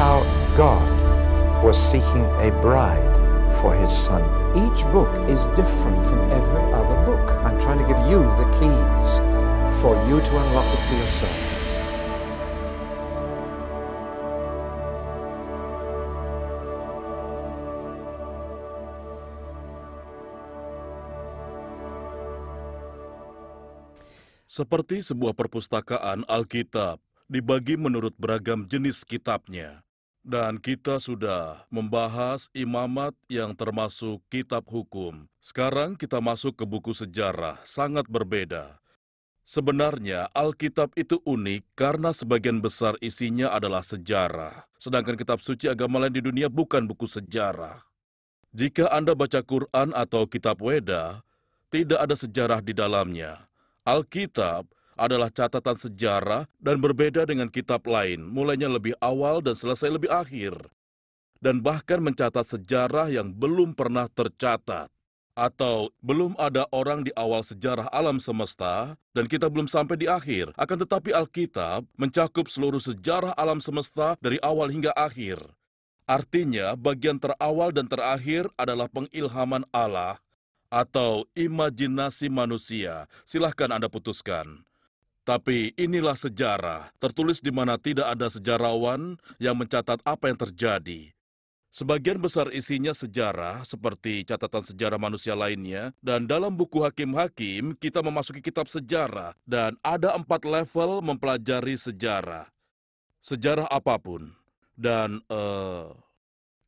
how God was seeking a bride for his son. Each book is different from every other book. I'm trying to give you the keys for you to unlock it for yourself. Seperti sebuah perpustakaan Alkitab, dibagi menurut beragam jenis kitabnya. Dan kita sudah membahas imamat yang termasuk kitab hukum. Sekarang kita masuk ke buku sejarah, sangat berbeda. Sebenarnya Alkitab itu unik karena sebagian besar isinya adalah sejarah, sedangkan kitab suci agama lain di dunia bukan buku sejarah. Jika Anda baca Quran atau kitab Weda, tidak ada sejarah di dalamnya. Alkitab adalah catatan sejarah dan berbeda dengan kitab lain, mulainya lebih awal dan selesai lebih akhir, dan bahkan mencatat sejarah yang belum pernah tercatat. Atau belum ada orang di awal sejarah alam semesta, dan kita belum sampai di akhir. Akan tetapi, Alkitab mencakup seluruh sejarah alam semesta dari awal hingga akhir. Artinya, bagian terawal dan terakhir adalah pengilhaman Allah atau imajinasi manusia. Silahkan Anda putuskan. Tapi inilah sejarah, tertulis di mana tidak ada sejarawan yang mencatat apa yang terjadi. Sebagian besar isinya sejarah, seperti catatan sejarah manusia lainnya, dan dalam buku Hakim-Hakim, kita memasuki kitab sejarah, dan ada empat level mempelajari sejarah. Sejarah apapun, dan uh,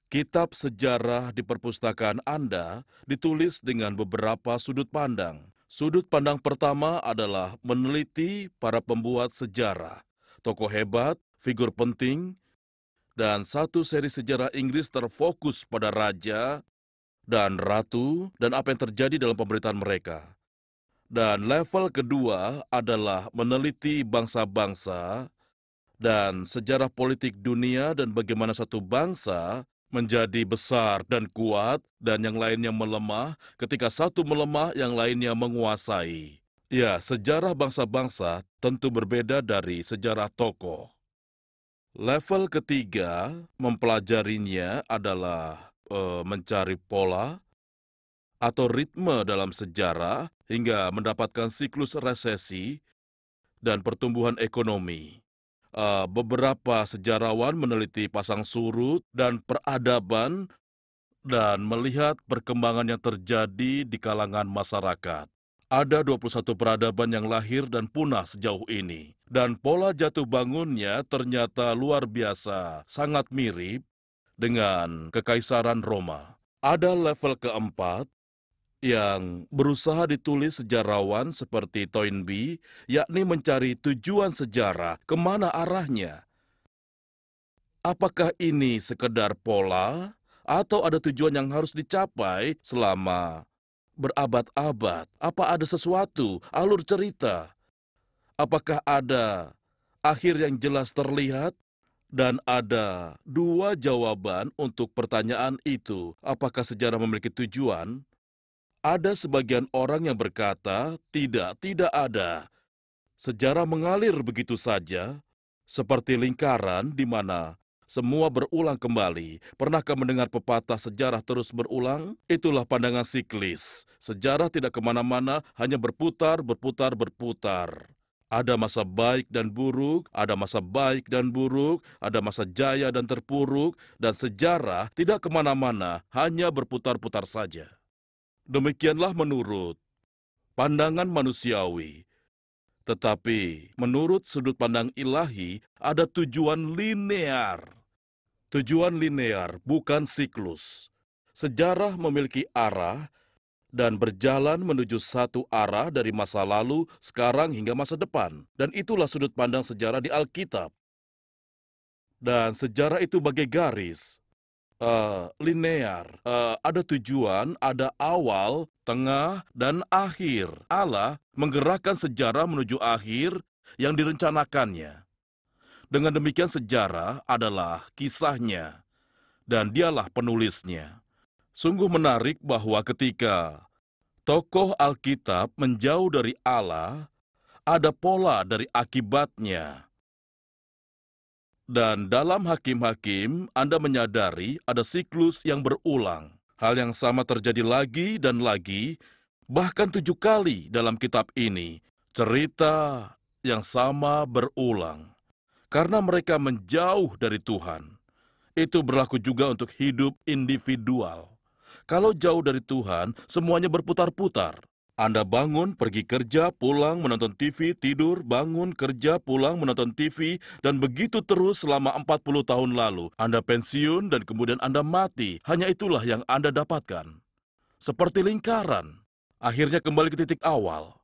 kitab sejarah di perpustakaan Anda ditulis dengan beberapa sudut pandang. Sudut pandang pertama adalah meneliti para pembuat sejarah, tokoh hebat, figur penting, dan satu seri sejarah Inggris terfokus pada raja dan ratu dan apa yang terjadi dalam pemerintahan mereka. Dan level kedua adalah meneliti bangsa-bangsa dan sejarah politik dunia dan bagaimana satu bangsa menjadi besar dan kuat, dan yang lainnya melemah. Ketika satu melemah, yang lainnya menguasai. Ya, sejarah bangsa-bangsa tentu berbeda dari sejarah tokoh. Level ketiga mempelajarinya adalah e, mencari pola atau ritme dalam sejarah hingga mendapatkan siklus resesi dan pertumbuhan ekonomi uh, beberapa sejarawan meneliti pasang surut dan peradaban dan melihat perkembangan yang terjadi di kalangan masyarakat. Ada 21 peradaban yang lahir dan punah sejauh ini, dan pola jatuh bangunnya ternyata luar biasa, sangat mirip dengan Kekaisaran Roma. Ada level keempat, yang berusaha ditulis sejarawan seperti Toynbee, yakni mencari tujuan sejarah kemana arahnya. Apakah ini sekedar pola atau ada tujuan yang harus dicapai selama berabad-abad? Apa ada sesuatu alur cerita? Apakah ada akhir yang jelas terlihat? Dan ada dua jawaban untuk pertanyaan itu. Apakah sejarah memiliki tujuan ada sebagian orang yang berkata, "Tidak, tidak ada." Sejarah mengalir begitu saja, seperti lingkaran di mana semua berulang kembali. Pernahkah mendengar pepatah sejarah terus berulang? Itulah pandangan siklis. Sejarah tidak kemana-mana, hanya berputar, berputar, berputar. Ada masa baik dan buruk, ada masa baik dan buruk, ada masa jaya dan terpuruk, dan sejarah tidak kemana-mana, hanya berputar-putar saja. Demikianlah menurut pandangan manusiawi. Tetapi menurut sudut pandang ilahi ada tujuan linear. Tujuan linear bukan siklus. Sejarah memiliki arah dan berjalan menuju satu arah dari masa lalu, sekarang hingga masa depan. Dan itulah sudut pandang sejarah di Alkitab. Dan sejarah itu bagai garis, uh, linear. Uh, ada tujuan, ada awal, tengah, dan akhir. Allah menggerakkan sejarah menuju akhir yang direncanakannya. Dengan demikian sejarah adalah kisahnya, dan dialah penulisnya. Sungguh menarik bahwa ketika tokoh Alkitab menjauh dari Allah, ada pola dari akibatnya dan dalam hakim-hakim, Anda menyadari ada siklus yang berulang. Hal yang sama terjadi lagi dan lagi, bahkan tujuh kali dalam kitab ini. Cerita yang sama berulang. Karena mereka menjauh dari Tuhan. Itu berlaku juga untuk hidup individual. Kalau jauh dari Tuhan, semuanya berputar-putar. Anda bangun, pergi kerja, pulang, menonton TV, tidur, bangun, kerja, pulang, menonton TV, dan begitu terus selama 40 tahun lalu. Anda pensiun dan kemudian Anda mati. Hanya itulah yang Anda dapatkan. Seperti lingkaran. Akhirnya kembali ke titik awal.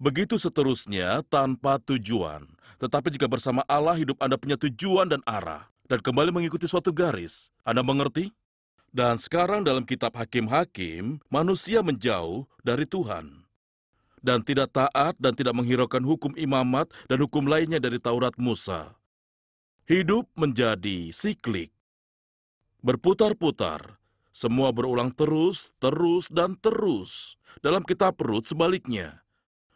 Begitu seterusnya tanpa tujuan. Tetapi jika bersama Allah hidup Anda punya tujuan dan arah. Dan kembali mengikuti suatu garis. Anda mengerti? Dan sekarang dalam kitab Hakim-Hakim, manusia menjauh dari Tuhan dan tidak taat dan tidak menghiraukan hukum imamat dan hukum lainnya dari Taurat Musa. Hidup menjadi siklik, berputar-putar, semua berulang terus, terus, dan terus. Dalam kitab perut sebaliknya,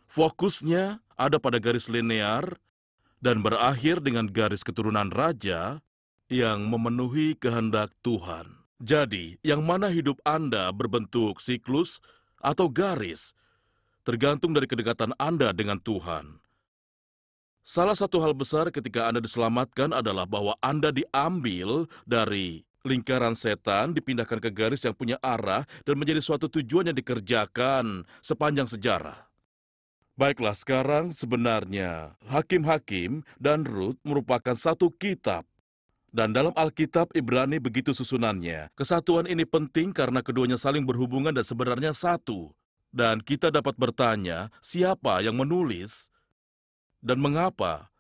fokusnya ada pada garis linear dan berakhir dengan garis keturunan raja yang memenuhi kehendak Tuhan. Jadi, yang mana hidup Anda berbentuk siklus atau garis tergantung dari kedekatan Anda dengan Tuhan. Salah satu hal besar ketika Anda diselamatkan adalah bahwa Anda diambil dari lingkaran setan, dipindahkan ke garis yang punya arah, dan menjadi suatu tujuan yang dikerjakan sepanjang sejarah. Baiklah, sekarang sebenarnya hakim-hakim dan Rut merupakan satu kitab. Dan dalam Alkitab Ibrani begitu susunannya. Kesatuan ini penting karena keduanya saling berhubungan dan sebenarnya satu dan kita dapat bertanya siapa yang menulis dan mengapa.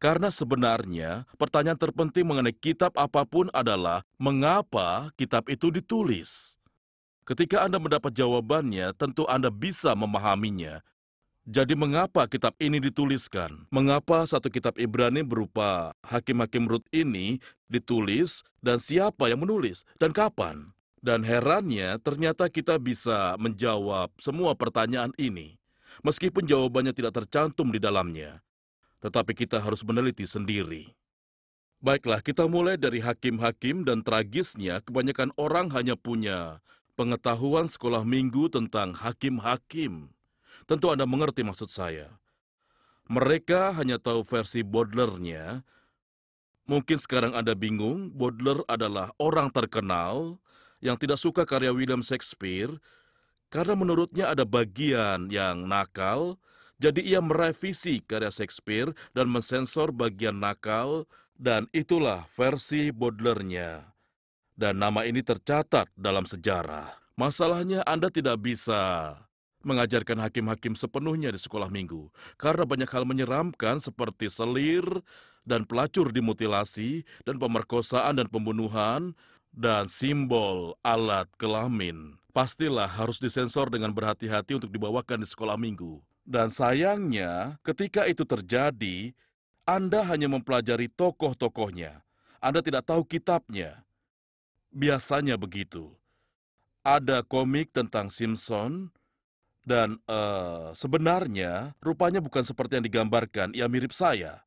Karena sebenarnya pertanyaan terpenting mengenai kitab apapun adalah mengapa kitab itu ditulis. Ketika Anda mendapat jawabannya, tentu Anda bisa memahaminya. Jadi mengapa kitab ini dituliskan? Mengapa satu kitab Ibrani berupa Hakim-Hakim Rut ini ditulis dan siapa yang menulis dan kapan? Dan herannya ternyata kita bisa menjawab semua pertanyaan ini, meskipun jawabannya tidak tercantum di dalamnya. Tetapi kita harus meneliti sendiri. Baiklah, kita mulai dari hakim-hakim dan tragisnya kebanyakan orang hanya punya pengetahuan sekolah minggu tentang hakim-hakim. Tentu Anda mengerti maksud saya. Mereka hanya tahu versi Baudelaire-nya. Mungkin sekarang Anda bingung, Baudelaire adalah orang terkenal, yang tidak suka karya William Shakespeare karena menurutnya ada bagian yang nakal, jadi ia merevisi karya Shakespeare dan mensensor bagian nakal dan itulah versi Baudelaire-nya. Dan nama ini tercatat dalam sejarah. Masalahnya Anda tidak bisa mengajarkan hakim-hakim sepenuhnya di sekolah minggu karena banyak hal menyeramkan seperti selir dan pelacur dimutilasi dan pemerkosaan dan pembunuhan dan simbol alat kelamin pastilah harus disensor dengan berhati-hati untuk dibawakan di sekolah minggu. Dan sayangnya, ketika itu terjadi, Anda hanya mempelajari tokoh-tokohnya. Anda tidak tahu kitabnya. Biasanya begitu. Ada komik tentang Simpson, dan uh, sebenarnya rupanya bukan seperti yang digambarkan, ia mirip saya.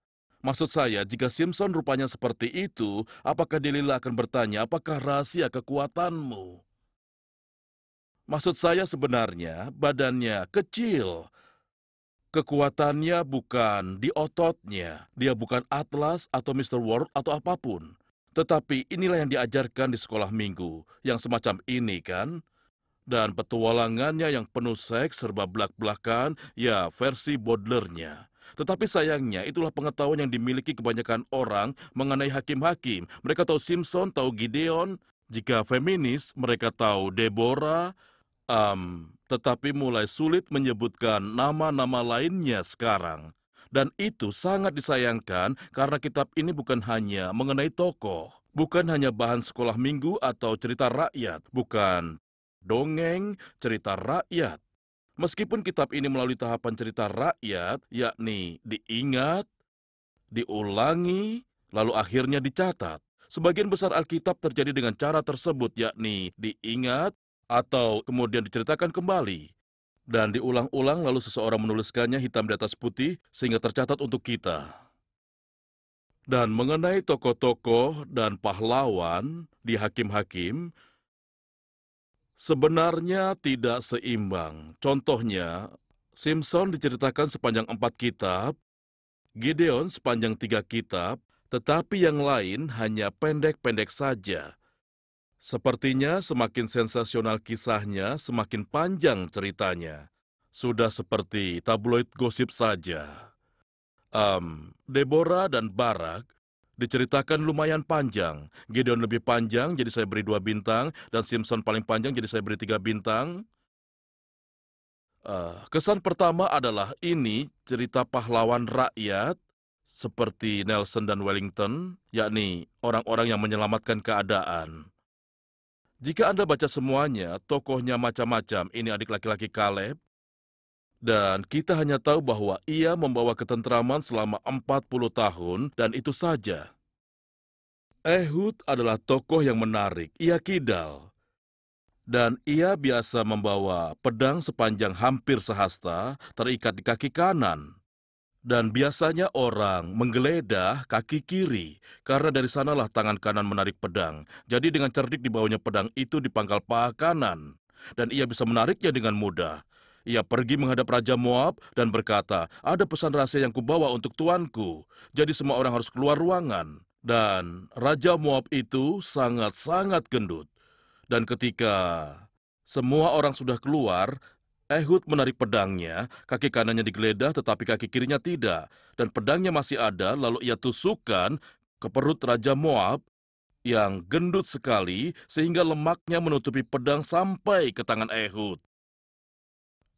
Maksud saya, jika Simpson rupanya seperti itu, apakah Delila akan bertanya apakah rahasia kekuatanmu? Maksud saya sebenarnya badannya kecil. Kekuatannya bukan di ototnya. Dia bukan Atlas atau Mr. World atau apapun. Tetapi inilah yang diajarkan di sekolah minggu, yang semacam ini kan? Dan petualangannya yang penuh seks serba belak-belakan, ya versi bodlernya. nya tetapi sayangnya itulah pengetahuan yang dimiliki kebanyakan orang mengenai hakim-hakim. Mereka tahu Simpson, tahu Gideon. Jika feminis, mereka tahu Deborah. Um, tetapi mulai sulit menyebutkan nama-nama lainnya sekarang. Dan itu sangat disayangkan karena kitab ini bukan hanya mengenai tokoh, bukan hanya bahan sekolah minggu atau cerita rakyat, bukan dongeng cerita rakyat. Meskipun kitab ini melalui tahapan cerita rakyat, yakni diingat, diulangi, lalu akhirnya dicatat. Sebagian besar Alkitab terjadi dengan cara tersebut, yakni diingat atau kemudian diceritakan kembali. Dan diulang-ulang lalu seseorang menuliskannya hitam di atas putih sehingga tercatat untuk kita. Dan mengenai tokoh-tokoh dan pahlawan di Hakim-Hakim, Sebenarnya tidak seimbang. Contohnya, Simpson diceritakan sepanjang empat kitab, Gideon sepanjang tiga kitab, tetapi yang lain hanya pendek-pendek saja. Sepertinya semakin sensasional kisahnya, semakin panjang ceritanya. Sudah seperti tabloid gosip saja. Um, Deborah dan Barak Diceritakan lumayan panjang. Gideon lebih panjang, jadi saya beri dua bintang. Dan Simpson paling panjang, jadi saya beri tiga bintang. Uh, kesan pertama adalah ini cerita pahlawan rakyat seperti Nelson dan Wellington, yakni orang-orang yang menyelamatkan keadaan. Jika Anda baca semuanya, tokohnya macam-macam. Ini adik laki-laki Caleb, dan kita hanya tahu bahwa ia membawa ketentraman selama 40 tahun dan itu saja. Ehud adalah tokoh yang menarik. Ia kidal. Dan ia biasa membawa pedang sepanjang hampir sehasta terikat di kaki kanan. Dan biasanya orang menggeledah kaki kiri, karena dari sanalah tangan kanan menarik pedang. Jadi dengan cerdik dibawanya pedang itu di pangkal paha kanan. Dan ia bisa menariknya dengan mudah. Ia pergi menghadap Raja Moab dan berkata, ada pesan rahasia yang kubawa untuk tuanku, jadi semua orang harus keluar ruangan. Dan Raja Moab itu sangat-sangat gendut. Dan ketika semua orang sudah keluar, Ehud menarik pedangnya, kaki kanannya digeledah tetapi kaki kirinya tidak, dan pedangnya masih ada lalu ia tusukan ke perut Raja Moab yang gendut sekali sehingga lemaknya menutupi pedang sampai ke tangan Ehud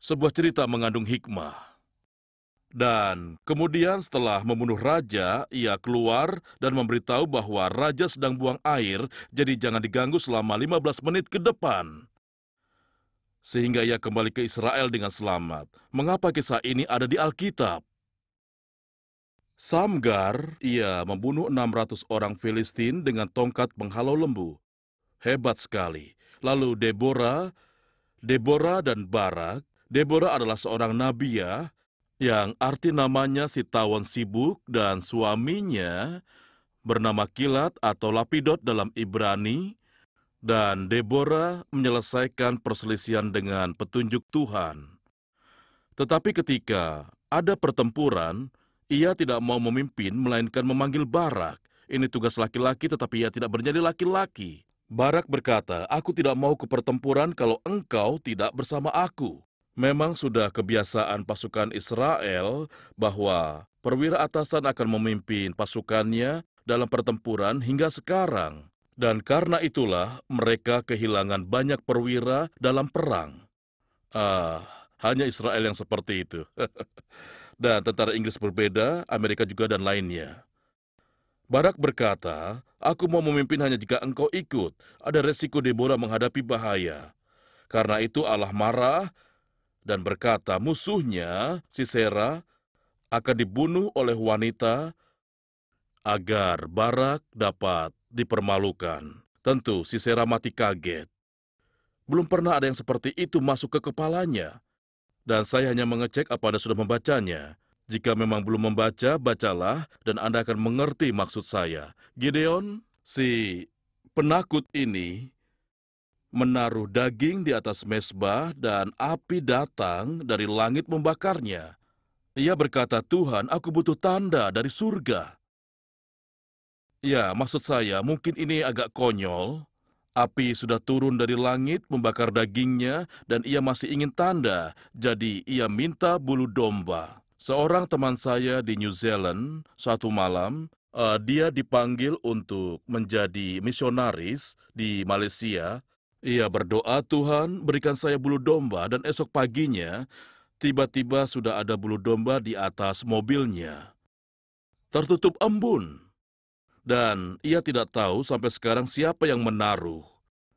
sebuah cerita mengandung hikmah. Dan kemudian setelah membunuh raja, ia keluar dan memberitahu bahwa raja sedang buang air, jadi jangan diganggu selama 15 menit ke depan. Sehingga ia kembali ke Israel dengan selamat. Mengapa kisah ini ada di Alkitab? Samgar, ia membunuh 600 orang Filistin dengan tongkat penghalau lembu. Hebat sekali. Lalu Deborah, Deborah dan Barak, Deborah adalah seorang nabi yang arti namanya Sitawan Sibuk dan suaminya bernama Kilat atau Lapidot dalam Ibrani, dan Deborah menyelesaikan perselisihan dengan petunjuk Tuhan. Tetapi ketika ada pertempuran, ia tidak mau memimpin, melainkan memanggil Barak. Ini tugas laki-laki, tetapi ia tidak menjadi laki-laki. Barak berkata, Aku tidak mau ke pertempuran kalau engkau tidak bersama aku. Memang sudah kebiasaan pasukan Israel bahwa perwira atasan akan memimpin pasukannya dalam pertempuran hingga sekarang. Dan karena itulah mereka kehilangan banyak perwira dalam perang. Ah, hanya Israel yang seperti itu. dan tentara Inggris berbeda, Amerika juga dan lainnya. Barak berkata, aku mau memimpin hanya jika engkau ikut. Ada resiko Deborah menghadapi bahaya. Karena itu Allah marah dan berkata musuhnya, Sisera, akan dibunuh oleh wanita agar Barak dapat dipermalukan. Tentu Sisera mati kaget. Belum pernah ada yang seperti itu masuk ke kepalanya. Dan saya hanya mengecek apa Anda sudah membacanya. Jika memang belum membaca, bacalah dan Anda akan mengerti maksud saya. Gideon, si penakut ini menaruh daging di atas mesbah dan api datang dari langit membakarnya. Ia berkata, Tuhan, aku butuh tanda dari surga. Ya, maksud saya mungkin ini agak konyol. Api sudah turun dari langit membakar dagingnya dan ia masih ingin tanda, jadi ia minta bulu domba. Seorang teman saya di New Zealand satu malam, uh, dia dipanggil untuk menjadi misionaris di Malaysia ia berdoa, Tuhan, berikan saya bulu domba dan esok paginya tiba-tiba sudah ada bulu domba di atas mobilnya. Tertutup embun. Dan ia tidak tahu sampai sekarang siapa yang menaruh.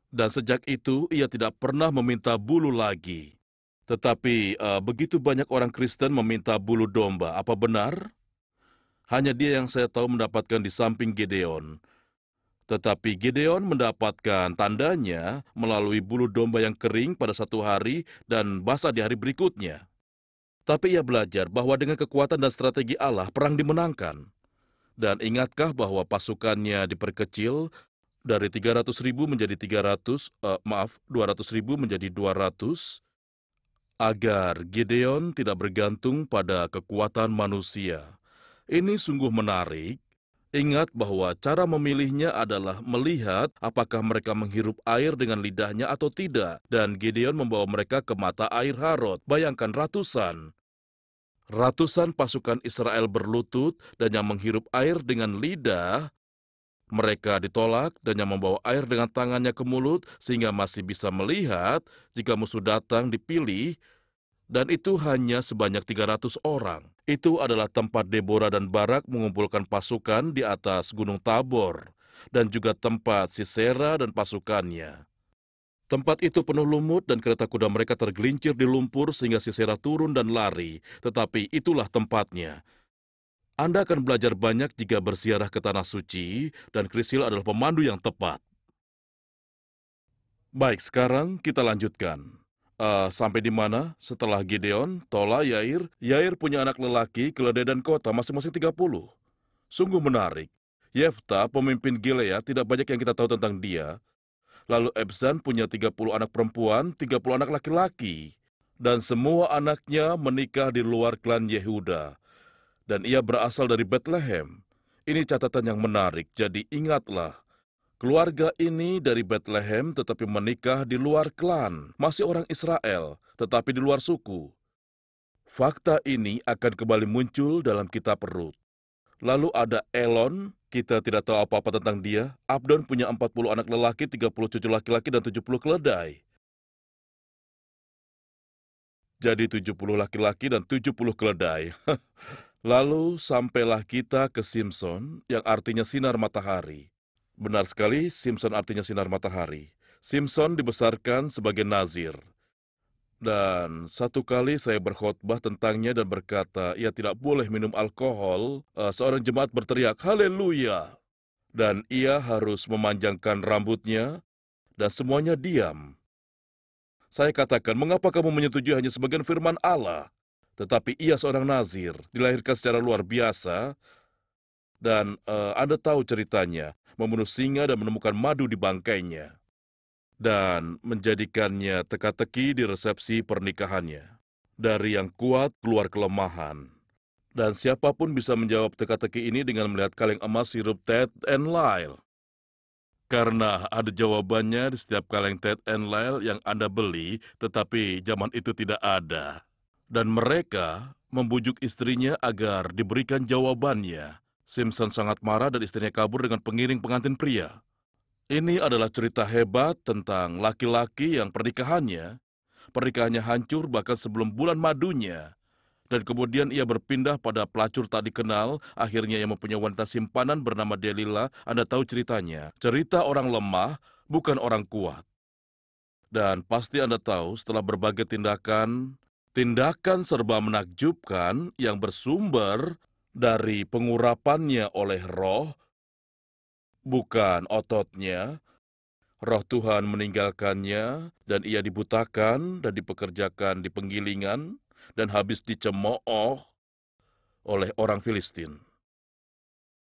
Dan sejak itu ia tidak pernah meminta bulu lagi. Tetapi uh, begitu banyak orang Kristen meminta bulu domba, apa benar? Hanya dia yang saya tahu mendapatkan di samping Gedeon. Tetapi Gideon mendapatkan tandanya melalui bulu domba yang kering pada satu hari dan basah di hari berikutnya. Tapi ia belajar bahwa dengan kekuatan dan strategi Allah perang dimenangkan. Dan ingatkah bahwa pasukannya diperkecil dari 300 ribu menjadi 300, uh, eh, maaf, 200 ribu menjadi 200, agar Gideon tidak bergantung pada kekuatan manusia. Ini sungguh menarik Ingat bahwa cara memilihnya adalah melihat apakah mereka menghirup air dengan lidahnya atau tidak, dan Gideon membawa mereka ke mata air Harod. Bayangkan ratusan. Ratusan pasukan Israel berlutut dan yang menghirup air dengan lidah, mereka ditolak dan yang membawa air dengan tangannya ke mulut sehingga masih bisa melihat jika musuh datang dipilih, dan itu hanya sebanyak 300 orang. Itu adalah tempat Deborah dan Barak mengumpulkan pasukan di atas Gunung Tabor, dan juga tempat Sisera dan pasukannya. Tempat itu penuh lumut dan kereta kuda mereka tergelincir di lumpur sehingga Sisera turun dan lari, tetapi itulah tempatnya. Anda akan belajar banyak jika bersiarah ke Tanah Suci, dan Krisil adalah pemandu yang tepat. Baik, sekarang kita lanjutkan. Uh, sampai di mana setelah Gideon, Tola, Yair, Yair punya anak lelaki, keledai dan kota masing-masing 30. Sungguh menarik. Yefta, pemimpin Gilead, tidak banyak yang kita tahu tentang dia. Lalu Ebsan punya 30 anak perempuan, 30 anak laki-laki. Dan semua anaknya menikah di luar klan Yehuda. Dan ia berasal dari Bethlehem. Ini catatan yang menarik, jadi ingatlah. Keluarga ini dari Bethlehem tetapi menikah di luar klan, masih orang Israel, tetapi di luar suku. Fakta ini akan kembali muncul dalam kitab Rut. Lalu ada Elon, kita tidak tahu apa-apa tentang dia. Abdon punya 40 anak lelaki, 30 cucu laki-laki, dan 70 keledai. Jadi 70 laki-laki dan 70 keledai. Lalu sampailah kita ke Simpson, yang artinya sinar matahari. Benar sekali, Simpson artinya sinar matahari. Simpson dibesarkan sebagai nazir. Dan satu kali saya berkhotbah tentangnya dan berkata, ia tidak boleh minum alkohol. Uh, seorang jemaat berteriak, Haleluya! Dan ia harus memanjangkan rambutnya, dan semuanya diam. Saya katakan, mengapa kamu menyetujui hanya sebagian firman Allah? Tetapi ia seorang nazir, dilahirkan secara luar biasa, dan uh, Anda tahu ceritanya, membunuh singa dan menemukan madu di bangkainya. Dan menjadikannya teka-teki di resepsi pernikahannya. Dari yang kuat keluar kelemahan. Dan siapapun bisa menjawab teka-teki ini dengan melihat kaleng emas sirup Ted and Lyle. Karena ada jawabannya di setiap kaleng Ted and Lyle yang Anda beli, tetapi zaman itu tidak ada. Dan mereka membujuk istrinya agar diberikan jawabannya. Simpson sangat marah dan istrinya kabur dengan pengiring pengantin pria. Ini adalah cerita hebat tentang laki-laki yang pernikahannya, pernikahannya hancur bahkan sebelum bulan madunya, dan kemudian ia berpindah pada pelacur tak dikenal, akhirnya ia mempunyai wanita simpanan bernama Delilah. Anda tahu ceritanya. Cerita orang lemah, bukan orang kuat. Dan pasti Anda tahu setelah berbagai tindakan, tindakan serba menakjubkan yang bersumber dari pengurapannya oleh roh, bukan ototnya, roh Tuhan meninggalkannya, dan ia dibutakan dan dipekerjakan di penggilingan, dan habis dicemooh oleh orang Filistin.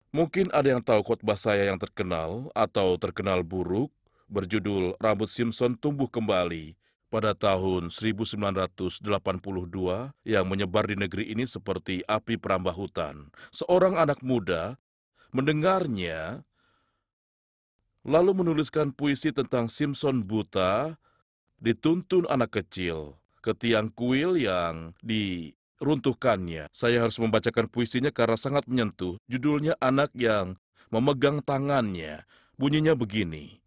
Mungkin ada yang tahu khotbah saya yang terkenal atau terkenal buruk, berjudul Rambut Simpson Tumbuh Kembali, pada tahun 1982 yang menyebar di negeri ini seperti api perambah hutan. Seorang anak muda mendengarnya lalu menuliskan puisi tentang Simpson buta dituntun anak kecil ke tiang kuil yang diruntuhkannya. Saya harus membacakan puisinya karena sangat menyentuh. Judulnya Anak yang Memegang Tangannya. Bunyinya begini.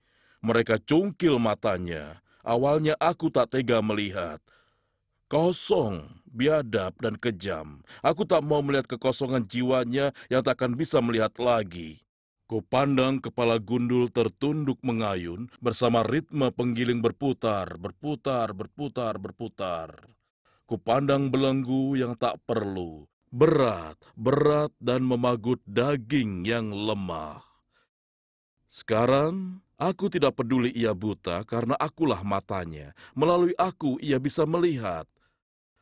Mereka cungkil matanya, Awalnya aku tak tega melihat. Kosong, biadab, dan kejam. Aku tak mau melihat kekosongan jiwanya yang tak akan bisa melihat lagi. Kupandang kepala gundul tertunduk mengayun bersama ritme penggiling berputar, berputar, berputar, berputar. Kupandang belenggu yang tak perlu, berat, berat dan memagut daging yang lemah. Sekarang Aku tidak peduli ia buta karena akulah matanya. Melalui aku ia bisa melihat.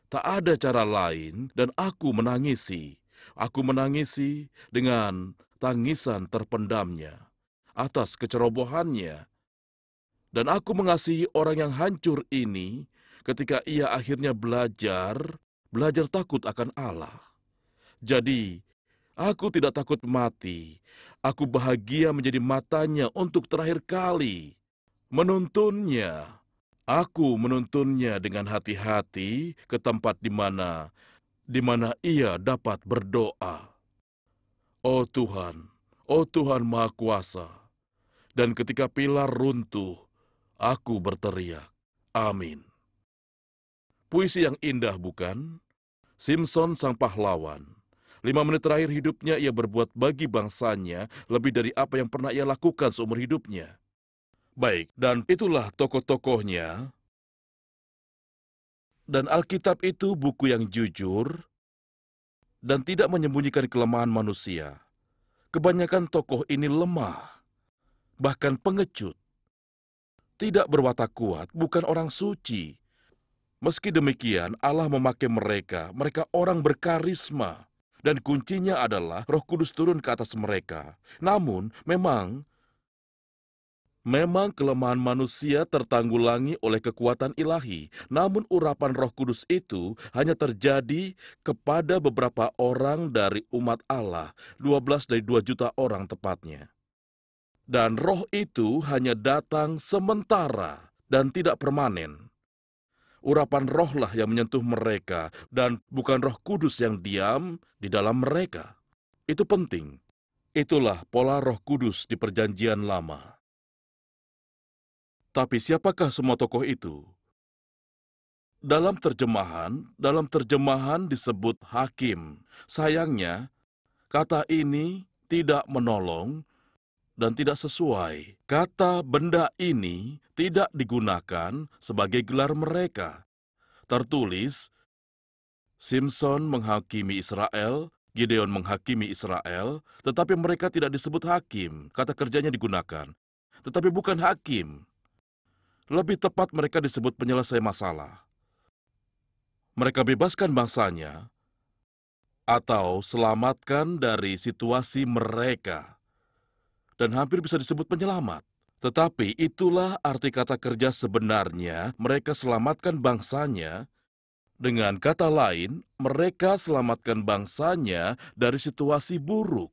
Tak ada cara lain dan aku menangisi. Aku menangisi dengan tangisan terpendamnya atas kecerobohannya. Dan aku mengasihi orang yang hancur ini ketika ia akhirnya belajar, belajar takut akan Allah. Jadi, aku tidak takut mati, Aku bahagia menjadi matanya untuk terakhir kali. Menuntunnya, aku menuntunnya dengan hati-hati ke tempat di mana di mana ia dapat berdoa. Oh Tuhan, oh Tuhan Maha Kuasa. Dan ketika pilar runtuh, aku berteriak, Amin. Puisi yang indah bukan? Simpson sang pahlawan Lima menit terakhir hidupnya ia berbuat bagi bangsanya lebih dari apa yang pernah ia lakukan seumur hidupnya. Baik, dan itulah tokoh-tokohnya. Dan Alkitab itu buku yang jujur dan tidak menyembunyikan kelemahan manusia. Kebanyakan tokoh ini lemah, bahkan pengecut. Tidak berwatak kuat, bukan orang suci. Meski demikian, Allah memakai mereka. Mereka orang berkarisma, dan kuncinya adalah roh kudus turun ke atas mereka. Namun, memang Memang kelemahan manusia tertanggulangi oleh kekuatan ilahi, namun urapan Roh Kudus itu hanya terjadi kepada beberapa orang dari umat Allah, 12 dari 2 juta orang tepatnya. Dan roh itu hanya datang sementara dan tidak permanen urapan rohlah yang menyentuh mereka dan bukan roh kudus yang diam di dalam mereka. Itu penting. Itulah pola roh kudus di perjanjian lama. Tapi siapakah semua tokoh itu? Dalam terjemahan, dalam terjemahan disebut hakim. Sayangnya, kata ini tidak menolong dan tidak sesuai. Kata benda ini tidak digunakan sebagai gelar mereka. Tertulis, Simpson menghakimi Israel, Gideon menghakimi Israel, tetapi mereka tidak disebut hakim. Kata kerjanya digunakan, tetapi bukan hakim. Lebih tepat mereka disebut penyelesai masalah. Mereka bebaskan bangsanya, atau selamatkan dari situasi mereka dan hampir bisa disebut penyelamat. Tetapi itulah arti kata kerja sebenarnya, mereka selamatkan bangsanya. Dengan kata lain, mereka selamatkan bangsanya dari situasi buruk.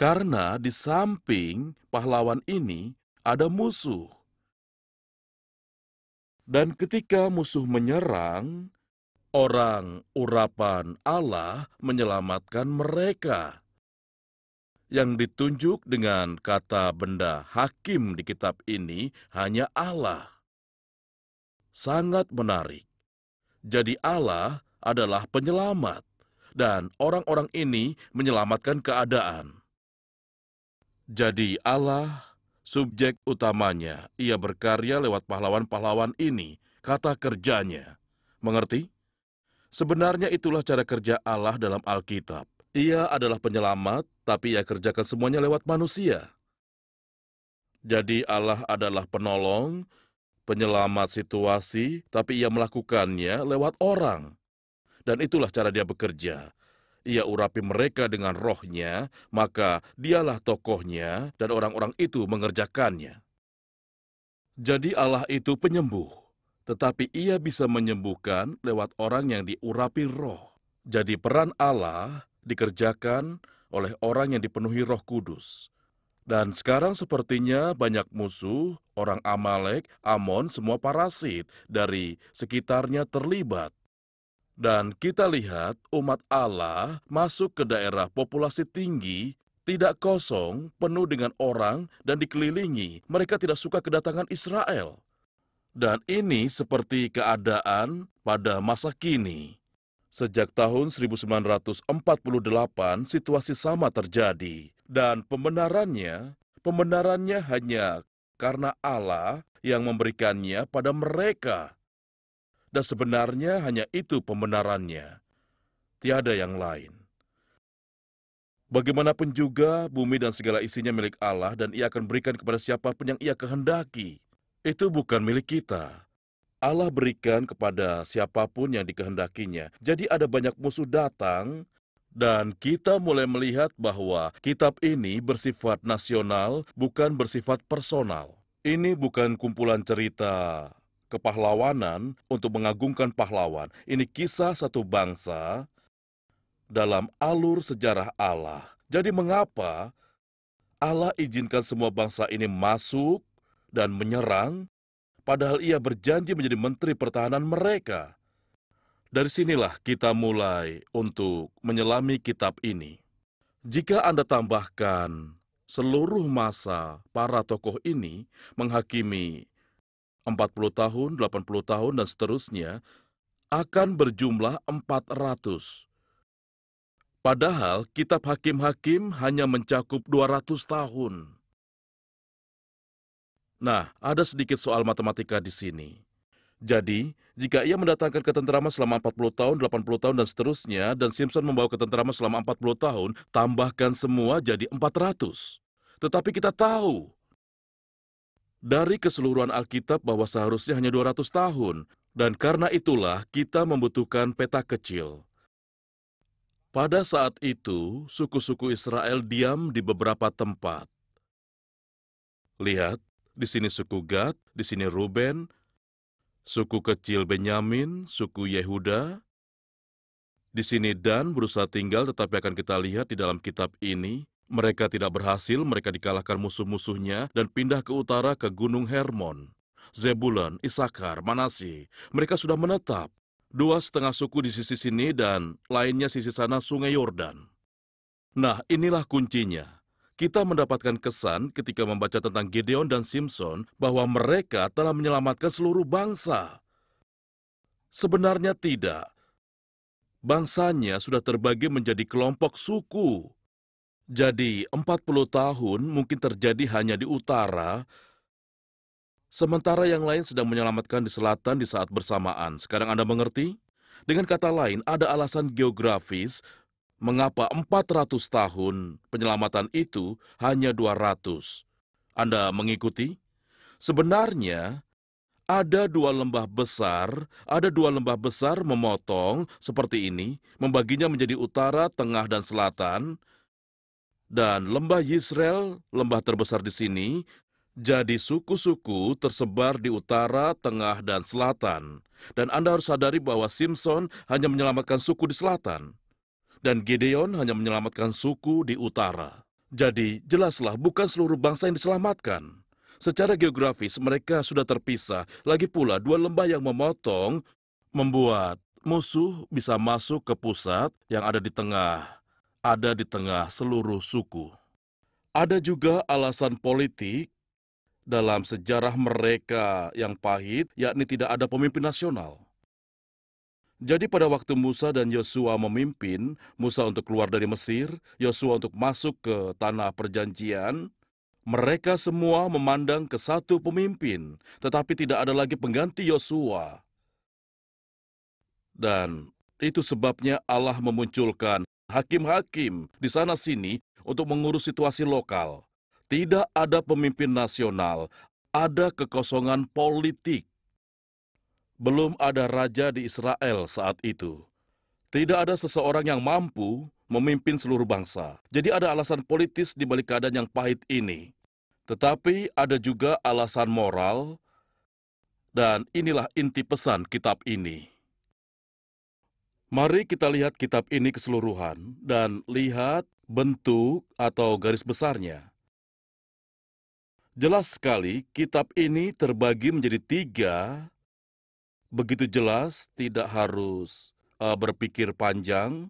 Karena di samping pahlawan ini ada musuh. Dan ketika musuh menyerang, orang urapan Allah menyelamatkan mereka yang ditunjuk dengan kata benda hakim di kitab ini hanya Allah. Sangat menarik. Jadi Allah adalah penyelamat dan orang-orang ini menyelamatkan keadaan. Jadi Allah subjek utamanya, ia berkarya lewat pahlawan-pahlawan ini, kata kerjanya. Mengerti? Sebenarnya itulah cara kerja Allah dalam Alkitab. Ia adalah penyelamat tapi ia kerjakan semuanya lewat manusia. Jadi Allah adalah penolong, penyelamat situasi, tapi ia melakukannya lewat orang. Dan itulah cara dia bekerja. Ia urapi mereka dengan rohnya, maka dialah tokohnya dan orang-orang itu mengerjakannya. Jadi Allah itu penyembuh, tetapi ia bisa menyembuhkan lewat orang yang diurapi roh. Jadi peran Allah dikerjakan oleh orang yang dipenuhi roh kudus. Dan sekarang sepertinya banyak musuh, orang Amalek, Amon, semua parasit dari sekitarnya terlibat. Dan kita lihat umat Allah masuk ke daerah populasi tinggi, tidak kosong, penuh dengan orang, dan dikelilingi. Mereka tidak suka kedatangan Israel. Dan ini seperti keadaan pada masa kini. Sejak tahun 1948, situasi sama terjadi. Dan pembenarannya, pembenarannya hanya karena Allah yang memberikannya pada mereka. Dan sebenarnya hanya itu pembenarannya. Tiada yang lain. Bagaimanapun juga, bumi dan segala isinya milik Allah dan ia akan berikan kepada siapapun yang ia kehendaki. Itu bukan milik kita. Allah berikan kepada siapapun yang dikehendakinya. Jadi ada banyak musuh datang dan kita mulai melihat bahwa kitab ini bersifat nasional, bukan bersifat personal. Ini bukan kumpulan cerita kepahlawanan untuk mengagungkan pahlawan. Ini kisah satu bangsa dalam alur sejarah Allah. Jadi mengapa Allah izinkan semua bangsa ini masuk dan menyerang padahal ia berjanji menjadi menteri pertahanan mereka. Dari sinilah kita mulai untuk menyelami kitab ini. Jika Anda tambahkan seluruh masa para tokoh ini menghakimi 40 tahun, 80 tahun, dan seterusnya, akan berjumlah 400. Padahal kitab hakim-hakim hanya mencakup 200 tahun. Nah, ada sedikit soal matematika di sini. Jadi, jika ia mendatangkan ketentraman selama 40 tahun, 80 tahun, dan seterusnya, dan Simpson membawa ketentraman selama 40 tahun, tambahkan semua jadi 400. Tetapi kita tahu, dari keseluruhan Alkitab bahwa seharusnya hanya 200 tahun, dan karena itulah kita membutuhkan peta kecil. Pada saat itu, suku-suku Israel diam di beberapa tempat. Lihat, di sini suku Gad, di sini Ruben, suku kecil Benyamin, suku Yehuda. Di sini Dan berusaha tinggal tetapi akan kita lihat di dalam kitab ini, mereka tidak berhasil, mereka dikalahkan musuh-musuhnya dan pindah ke utara ke Gunung Hermon. Zebulon, Isakar, Manasi, mereka sudah menetap. Dua setengah suku di sisi sini dan lainnya sisi sana sungai Yordan. Nah, inilah kuncinya kita mendapatkan kesan ketika membaca tentang Gideon dan Simpson bahwa mereka telah menyelamatkan seluruh bangsa. Sebenarnya tidak. Bangsanya sudah terbagi menjadi kelompok suku. Jadi 40 tahun mungkin terjadi hanya di utara, sementara yang lain sedang menyelamatkan di selatan di saat bersamaan. Sekarang Anda mengerti? Dengan kata lain, ada alasan geografis Mengapa 400 tahun penyelamatan itu hanya 200? Anda mengikuti? Sebenarnya ada dua lembah besar, ada dua lembah besar memotong seperti ini, membaginya menjadi utara, tengah, dan selatan. Dan lembah Yisrael, lembah terbesar di sini, jadi suku-suku tersebar di utara, tengah, dan selatan. Dan Anda harus sadari bahwa Simpson hanya menyelamatkan suku di selatan dan Gideon hanya menyelamatkan suku di utara. Jadi, jelaslah bukan seluruh bangsa yang diselamatkan. Secara geografis mereka sudah terpisah, lagi pula dua lembah yang memotong membuat musuh bisa masuk ke pusat yang ada di tengah, ada di tengah seluruh suku. Ada juga alasan politik dalam sejarah mereka yang pahit, yakni tidak ada pemimpin nasional. Jadi pada waktu Musa dan Yosua memimpin, Musa untuk keluar dari Mesir, Yosua untuk masuk ke tanah perjanjian, mereka semua memandang ke satu pemimpin, tetapi tidak ada lagi pengganti Yosua. Dan itu sebabnya Allah memunculkan hakim-hakim di sana-sini untuk mengurus situasi lokal. Tidak ada pemimpin nasional, ada kekosongan politik. Belum ada raja di Israel saat itu. Tidak ada seseorang yang mampu memimpin seluruh bangsa. Jadi ada alasan politis di balik keadaan yang pahit ini. Tetapi ada juga alasan moral, dan inilah inti pesan kitab ini. Mari kita lihat kitab ini keseluruhan dan lihat bentuk atau garis besarnya. Jelas sekali, kitab ini terbagi menjadi tiga begitu jelas, tidak harus uh, berpikir panjang.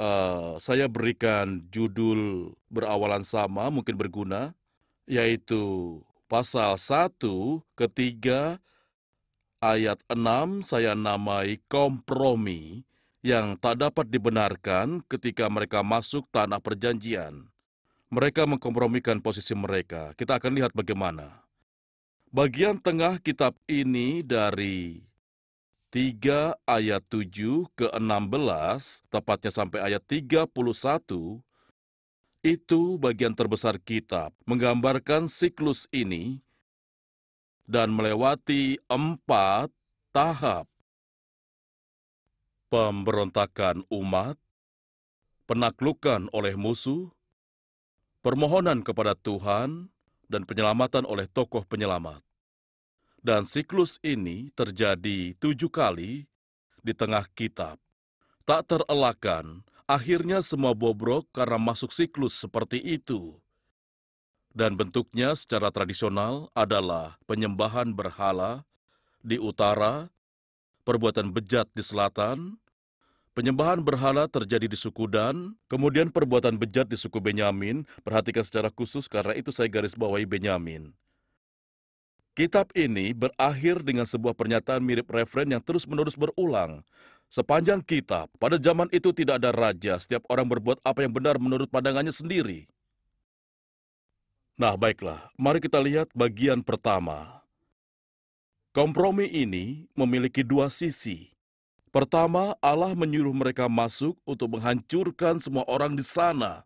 Uh, saya berikan judul berawalan sama, mungkin berguna, yaitu pasal 1 ketiga ayat 6 saya namai kompromi yang tak dapat dibenarkan ketika mereka masuk tanah perjanjian. Mereka mengkompromikan posisi mereka. Kita akan lihat bagaimana. Bagian tengah kitab ini dari 3 ayat 7 ke 16, tepatnya sampai ayat 31, itu bagian terbesar kitab, menggambarkan siklus ini dan melewati empat tahap. Pemberontakan umat, penaklukan oleh musuh, permohonan kepada Tuhan, dan penyelamatan oleh tokoh penyelamat. Dan siklus ini terjadi tujuh kali di tengah kitab. Tak terelakkan, akhirnya semua bobrok karena masuk siklus seperti itu. Dan bentuknya secara tradisional adalah penyembahan berhala di utara, perbuatan bejat di selatan, Penyembahan berhala terjadi di suku Dan, kemudian perbuatan bejat di suku Benyamin. Perhatikan secara khusus karena itu saya garis bawahi Benyamin. Kitab ini berakhir dengan sebuah pernyataan mirip referen yang terus-menerus berulang. Sepanjang kitab, pada zaman itu tidak ada raja, setiap orang berbuat apa yang benar menurut pandangannya sendiri. Nah, baiklah, mari kita lihat bagian pertama. Kompromi ini memiliki dua sisi. Pertama, Allah menyuruh mereka masuk untuk menghancurkan semua orang di sana.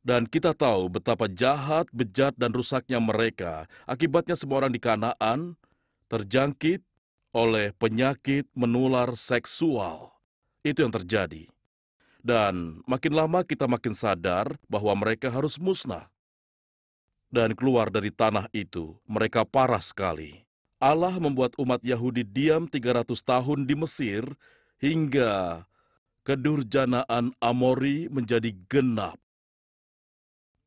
Dan kita tahu betapa jahat, bejat, dan rusaknya mereka. Akibatnya semua orang di Kanaan terjangkit oleh penyakit menular seksual. Itu yang terjadi. Dan makin lama kita makin sadar bahwa mereka harus musnah. Dan keluar dari tanah itu, mereka parah sekali. Allah membuat umat Yahudi diam 300 tahun di Mesir hingga kedurjanaan Amori menjadi genap.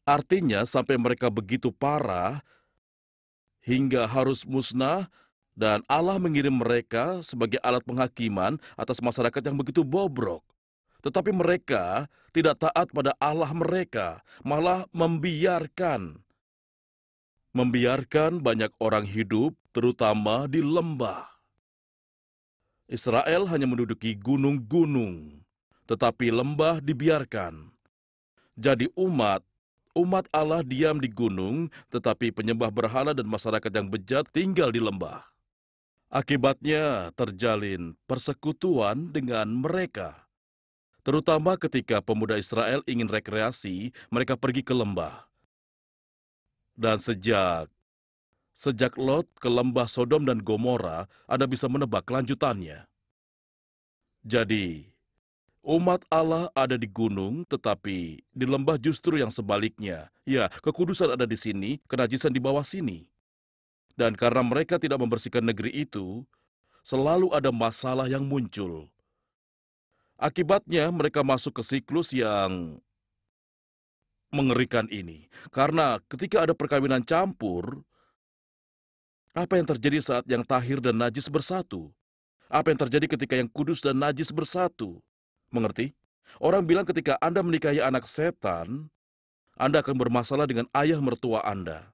Artinya sampai mereka begitu parah hingga harus musnah dan Allah mengirim mereka sebagai alat penghakiman atas masyarakat yang begitu bobrok. Tetapi mereka tidak taat pada Allah mereka, malah membiarkan membiarkan banyak orang hidup, terutama di lembah. Israel hanya menduduki gunung-gunung, tetapi lembah dibiarkan. Jadi umat, umat Allah diam di gunung, tetapi penyembah berhala dan masyarakat yang bejat tinggal di lembah. Akibatnya terjalin persekutuan dengan mereka. Terutama ketika pemuda Israel ingin rekreasi, mereka pergi ke lembah. Dan sejak sejak Lot ke lembah Sodom dan Gomora, Anda bisa menebak kelanjutannya. Jadi, umat Allah ada di gunung, tetapi di lembah justru yang sebaliknya. Ya, kekudusan ada di sini, kenajisan di bawah sini. Dan karena mereka tidak membersihkan negeri itu, selalu ada masalah yang muncul. Akibatnya mereka masuk ke siklus yang mengerikan ini. Karena ketika ada perkawinan campur, apa yang terjadi saat yang tahir dan najis bersatu? Apa yang terjadi ketika yang kudus dan najis bersatu? Mengerti? Orang bilang ketika Anda menikahi anak setan, Anda akan bermasalah dengan ayah mertua Anda.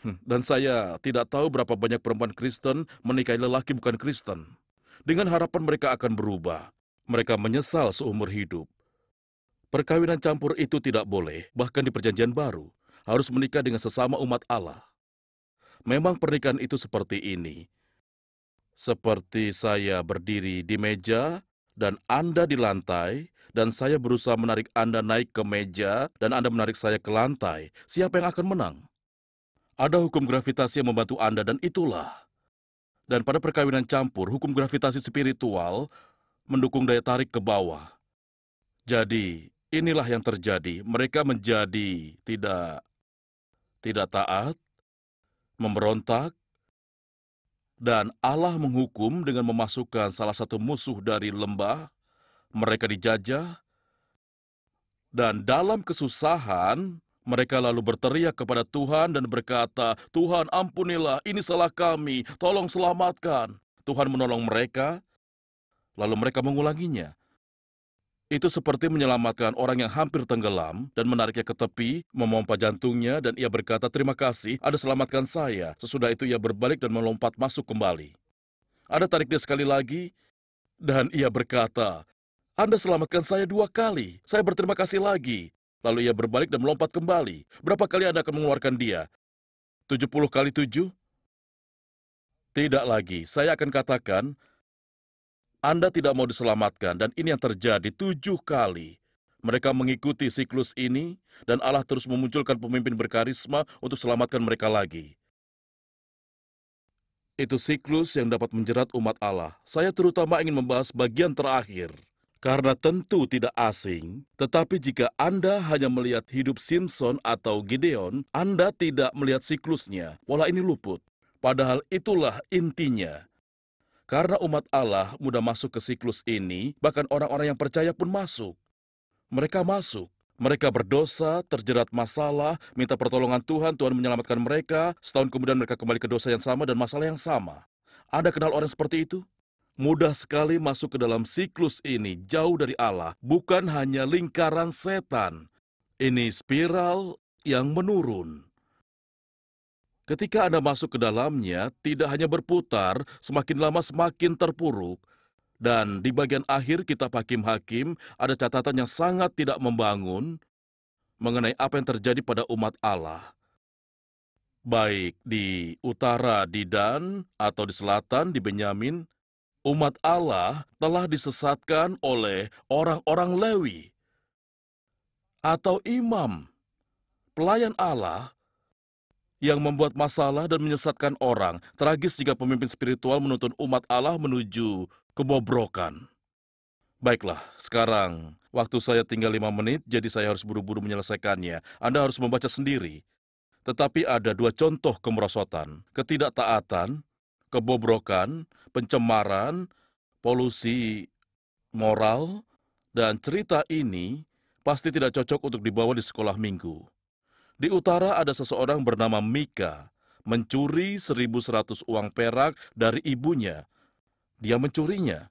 Hmm, dan saya tidak tahu berapa banyak perempuan Kristen menikahi lelaki bukan Kristen. Dengan harapan mereka akan berubah. Mereka menyesal seumur hidup. Perkawinan campur itu tidak boleh, bahkan di perjanjian baru. Harus menikah dengan sesama umat Allah. Memang pernikahan itu seperti ini. Seperti saya berdiri di meja, dan Anda di lantai, dan saya berusaha menarik Anda naik ke meja, dan Anda menarik saya ke lantai. Siapa yang akan menang? Ada hukum gravitasi yang membantu Anda, dan itulah. Dan pada perkawinan campur, hukum gravitasi spiritual mendukung daya tarik ke bawah. Jadi, Inilah yang terjadi. Mereka menjadi tidak tidak taat, memberontak, dan Allah menghukum dengan memasukkan salah satu musuh dari lembah. Mereka dijajah, dan dalam kesusahan mereka lalu berteriak kepada Tuhan dan berkata, "Tuhan, ampunilah, ini salah kami, tolong selamatkan." Tuhan menolong mereka, lalu mereka mengulanginya. Itu seperti menyelamatkan orang yang hampir tenggelam dan menariknya ke tepi, memompa jantungnya dan ia berkata terima kasih Anda selamatkan saya. Sesudah itu ia berbalik dan melompat masuk kembali. Anda tarik dia sekali lagi dan ia berkata, Anda selamatkan saya dua kali. Saya berterima kasih lagi. Lalu ia berbalik dan melompat kembali. Berapa kali Anda akan mengeluarkan dia? 70 kali 7? Tidak lagi. Saya akan katakan, anda tidak mau diselamatkan dan ini yang terjadi tujuh kali. Mereka mengikuti siklus ini dan Allah terus memunculkan pemimpin berkarisma untuk selamatkan mereka lagi. Itu siklus yang dapat menjerat umat Allah. Saya terutama ingin membahas bagian terakhir. Karena tentu tidak asing, tetapi jika Anda hanya melihat hidup Simpson atau Gideon, Anda tidak melihat siklusnya, walau ini luput. Padahal itulah intinya. Karena umat Allah mudah masuk ke siklus ini, bahkan orang-orang yang percaya pun masuk. Mereka masuk. Mereka berdosa, terjerat masalah, minta pertolongan Tuhan, Tuhan menyelamatkan mereka, setahun kemudian mereka kembali ke dosa yang sama dan masalah yang sama. Anda kenal orang seperti itu? Mudah sekali masuk ke dalam siklus ini, jauh dari Allah, bukan hanya lingkaran setan. Ini spiral yang menurun. Ketika Anda masuk ke dalamnya, tidak hanya berputar, semakin lama semakin terpuruk. Dan di bagian akhir kitab hakim-hakim ada catatan yang sangat tidak membangun mengenai apa yang terjadi pada umat Allah. Baik di utara di Dan atau di selatan di Benyamin, umat Allah telah disesatkan oleh orang-orang Lewi atau imam, pelayan Allah yang membuat masalah dan menyesatkan orang. Tragis jika pemimpin spiritual menuntun umat Allah menuju kebobrokan. Baiklah, sekarang waktu saya tinggal lima menit, jadi saya harus buru-buru menyelesaikannya. Anda harus membaca sendiri. Tetapi ada dua contoh kemerosotan, ketidaktaatan, kebobrokan, pencemaran, polusi moral, dan cerita ini pasti tidak cocok untuk dibawa di sekolah minggu. Di utara ada seseorang bernama Mika, mencuri 1100 uang perak dari ibunya. Dia mencurinya.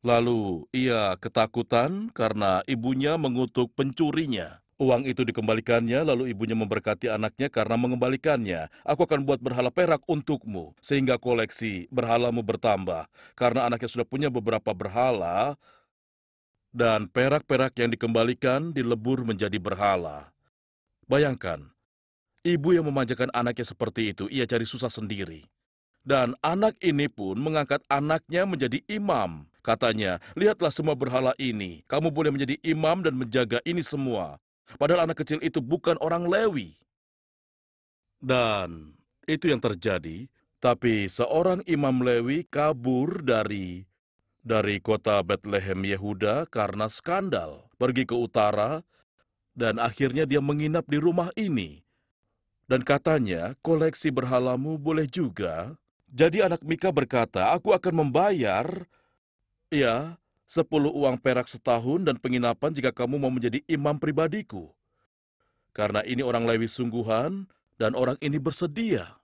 Lalu ia ketakutan karena ibunya mengutuk pencurinya. Uang itu dikembalikannya, lalu ibunya memberkati anaknya karena mengembalikannya. Aku akan buat berhala perak untukmu, sehingga koleksi berhalamu bertambah. Karena anaknya sudah punya beberapa berhala, dan perak-perak yang dikembalikan dilebur menjadi berhala. Bayangkan, ibu yang memanjakan anaknya seperti itu ia cari susah sendiri. Dan anak ini pun mengangkat anaknya menjadi imam. Katanya, lihatlah semua berhala ini. Kamu boleh menjadi imam dan menjaga ini semua. Padahal anak kecil itu bukan orang Lewi. Dan itu yang terjadi. Tapi seorang imam Lewi kabur dari dari kota Bethlehem Yehuda karena skandal, pergi ke utara dan akhirnya dia menginap di rumah ini. Dan katanya, koleksi berhalamu boleh juga. Jadi anak Mika berkata, aku akan membayar, ya, sepuluh uang perak setahun dan penginapan jika kamu mau menjadi imam pribadiku. Karena ini orang Lewi sungguhan, dan orang ini bersedia.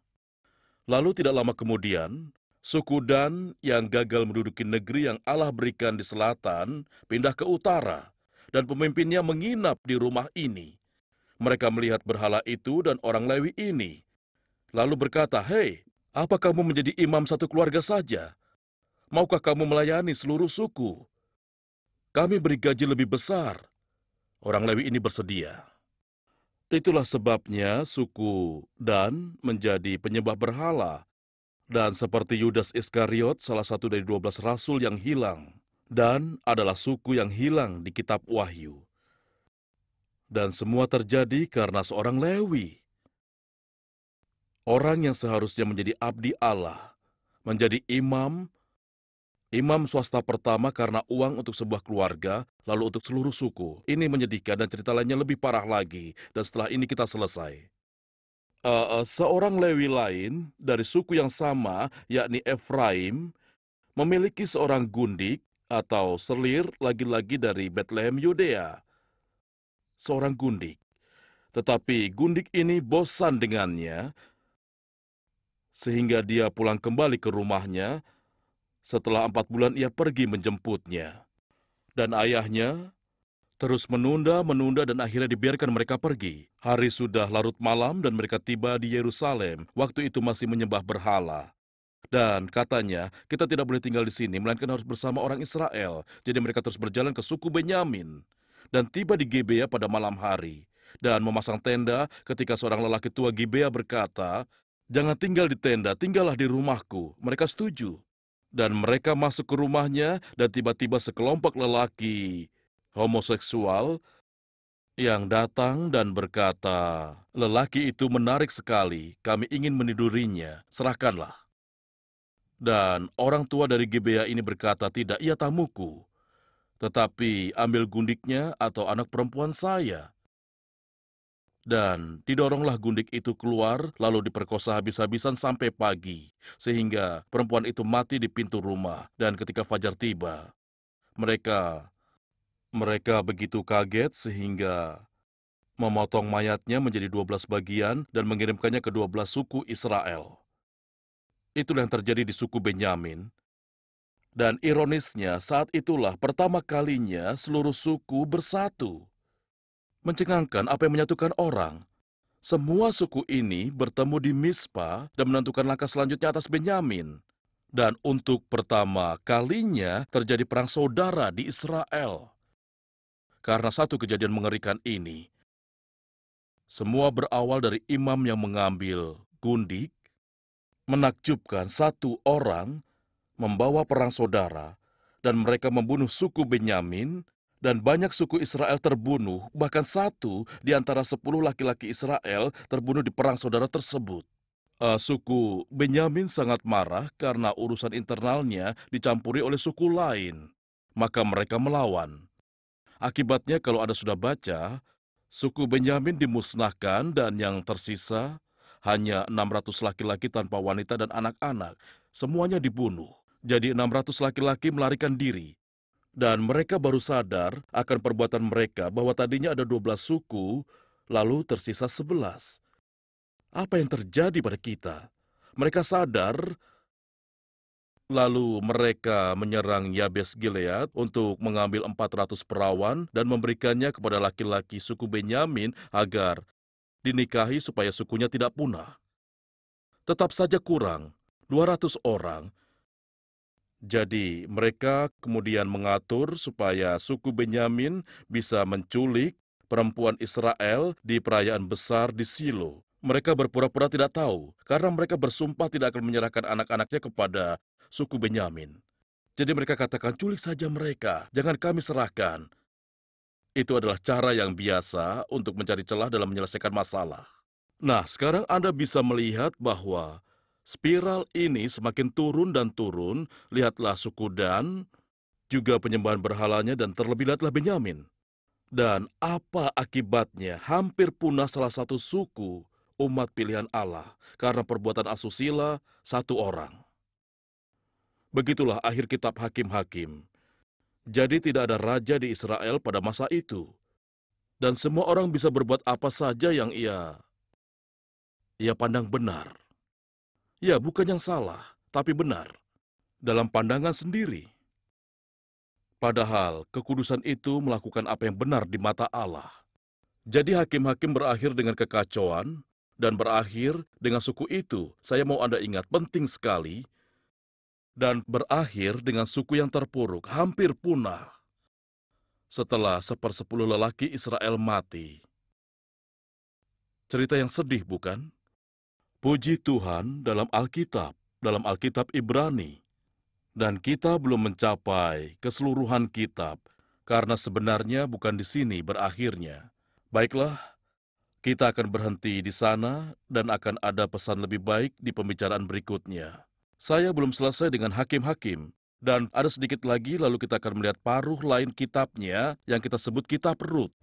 Lalu tidak lama kemudian, suku Dan yang gagal menduduki negeri yang Allah berikan di selatan, pindah ke utara dan pemimpinnya menginap di rumah ini. Mereka melihat berhala itu dan orang Lewi ini. Lalu berkata, Hei, apa kamu menjadi imam satu keluarga saja? Maukah kamu melayani seluruh suku? Kami beri gaji lebih besar. Orang Lewi ini bersedia. Itulah sebabnya suku Dan menjadi penyembah berhala. Dan seperti Yudas Iskariot, salah satu dari dua belas rasul yang hilang, dan adalah suku yang hilang di kitab Wahyu. Dan semua terjadi karena seorang Lewi. Orang yang seharusnya menjadi abdi Allah, menjadi imam, imam swasta pertama karena uang untuk sebuah keluarga, lalu untuk seluruh suku. Ini menyedihkan dan cerita lainnya lebih parah lagi, dan setelah ini kita selesai. Uh, uh, seorang Lewi lain dari suku yang sama, yakni Efraim, memiliki seorang gundik atau selir lagi-lagi dari Bethlehem Yudea, seorang gundik. Tetapi gundik ini bosan dengannya, sehingga dia pulang kembali ke rumahnya setelah empat bulan ia pergi menjemputnya. Dan ayahnya terus menunda, menunda, dan akhirnya dibiarkan mereka pergi. Hari sudah larut malam dan mereka tiba di Yerusalem. Waktu itu masih menyembah berhala. Dan katanya, kita tidak boleh tinggal di sini, melainkan harus bersama orang Israel. Jadi mereka terus berjalan ke suku Benyamin. Dan tiba di Gibea pada malam hari. Dan memasang tenda ketika seorang lelaki tua Gibea berkata, Jangan tinggal di tenda, tinggallah di rumahku. Mereka setuju. Dan mereka masuk ke rumahnya, dan tiba-tiba sekelompok lelaki homoseksual yang datang dan berkata, "Lelaki itu menarik sekali, kami ingin menidurinya, serahkanlah." Dan orang tua dari Gibea ini berkata tidak ia tamuku, tetapi ambil gundiknya atau anak perempuan saya. Dan didoronglah gundik itu keluar, lalu diperkosa habis-habisan sampai pagi, sehingga perempuan itu mati di pintu rumah. Dan ketika fajar tiba, mereka mereka begitu kaget sehingga memotong mayatnya menjadi dua belas bagian dan mengirimkannya ke dua belas suku Israel. Itulah yang terjadi di suku Benyamin. Dan ironisnya, saat itulah pertama kalinya seluruh suku bersatu. Mencengangkan apa yang menyatukan orang. Semua suku ini bertemu di Mispa dan menentukan langkah selanjutnya atas Benyamin. Dan untuk pertama kalinya terjadi perang saudara di Israel. Karena satu kejadian mengerikan ini, semua berawal dari imam yang mengambil gundik menakjubkan satu orang membawa perang saudara dan mereka membunuh suku Benyamin dan banyak suku Israel terbunuh, bahkan satu di antara sepuluh laki-laki Israel terbunuh di perang saudara tersebut. Uh, suku Benyamin sangat marah karena urusan internalnya dicampuri oleh suku lain, maka mereka melawan. Akibatnya kalau Anda sudah baca, suku Benyamin dimusnahkan dan yang tersisa hanya 600 laki-laki tanpa wanita dan anak-anak, semuanya dibunuh. Jadi 600 laki-laki melarikan diri. Dan mereka baru sadar akan perbuatan mereka bahwa tadinya ada 12 suku, lalu tersisa 11. Apa yang terjadi pada kita? Mereka sadar Lalu mereka menyerang Yabes Gilead untuk mengambil 400 perawan dan memberikannya kepada laki-laki suku Benyamin agar dinikahi supaya sukunya tidak punah. Tetap saja kurang, 200 orang. Jadi mereka kemudian mengatur supaya suku Benyamin bisa menculik perempuan Israel di perayaan besar di Silo. Mereka berpura-pura tidak tahu karena mereka bersumpah tidak akan menyerahkan anak-anaknya kepada suku Benyamin. Jadi mereka katakan culik saja mereka, jangan kami serahkan. Itu adalah cara yang biasa untuk mencari celah dalam menyelesaikan masalah. Nah, sekarang Anda bisa melihat bahwa spiral ini semakin turun dan turun. Lihatlah suku Dan, juga penyembahan berhalanya dan terlebih lihatlah Benyamin. Dan apa akibatnya hampir punah salah satu suku umat pilihan Allah karena perbuatan asusila satu orang. Begitulah akhir kitab Hakim-Hakim. Jadi tidak ada raja di Israel pada masa itu. Dan semua orang bisa berbuat apa saja yang ia ia pandang benar. Ya, bukan yang salah, tapi benar dalam pandangan sendiri. Padahal kekudusan itu melakukan apa yang benar di mata Allah. Jadi hakim-hakim berakhir dengan kekacauan dan berakhir dengan suku itu. Saya mau Anda ingat penting sekali dan berakhir dengan suku yang terpuruk hampir punah. Setelah sepersepuluh lelaki Israel mati. Cerita yang sedih bukan? Puji Tuhan dalam Alkitab, dalam Alkitab Ibrani. Dan kita belum mencapai keseluruhan kitab karena sebenarnya bukan di sini berakhirnya. Baiklah, kita akan berhenti di sana dan akan ada pesan lebih baik di pembicaraan berikutnya. Saya belum selesai dengan hakim-hakim. Dan ada sedikit lagi lalu kita akan melihat paruh lain kitabnya yang kita sebut kitab Perut.